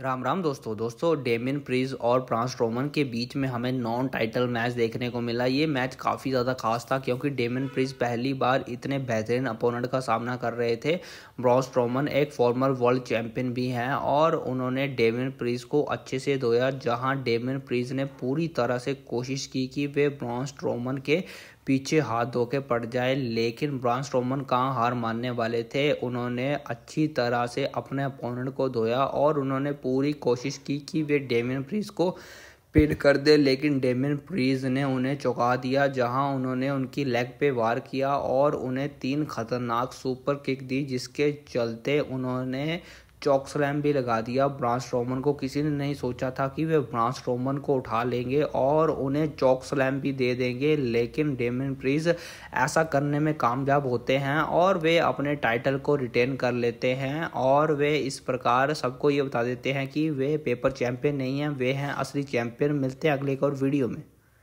राम राम दोस्तों दोस्तों डेमिन प्रीज और प्रांस रोमन के बीच में हमें नॉन टाइटल मैच देखने को मिला ये मैच काफ़ी ज़्यादा खास था क्योंकि डेमिन प्रीज पहली बार इतने बेहतरीन अपोनेंट का सामना कर रहे थे ब्रॉस रोमन एक फॉर्मर वर्ल्ड चैंपियन भी हैं और उन्होंने डेमिन प्रीज को अच्छे से धोया जहाँ डेमिन प्रीज ने पूरी तरह से कोशिश की कि वे ब्रॉन्स रोमन के पीछे हाथ धो के पड़ जाए लेकिन ब्रांस रोमन कहाँ हार मानने वाले थे उन्होंने अच्छी तरह से अपने अपोनेंट को धोया और उन्होंने पूरी कोशिश की कि वे डेमिन प्रीज को पिन कर दे लेकिन डेमिन प्रीज ने उन्हें चौंका दिया जहां उन्होंने उनकी लेग पे वार किया और उन्हें तीन खतरनाक सुपर किक दी जिसके चलते उन्होंने चौक स्लैम भी लगा दिया ब्रांस रोमन को किसी ने नहीं सोचा था कि वे ब्रांस रोमन को उठा लेंगे और उन्हें चौक स्लैम भी दे देंगे लेकिन डेमिन प्रीज ऐसा करने में कामयाब होते हैं और वे अपने टाइटल को रिटेन कर लेते हैं और वे इस प्रकार सबको ये बता देते हैं कि वे पेपर चैंपियन नहीं हैं वे हैं असली चैम्पियन मिलते हैं अगले एक और वीडियो में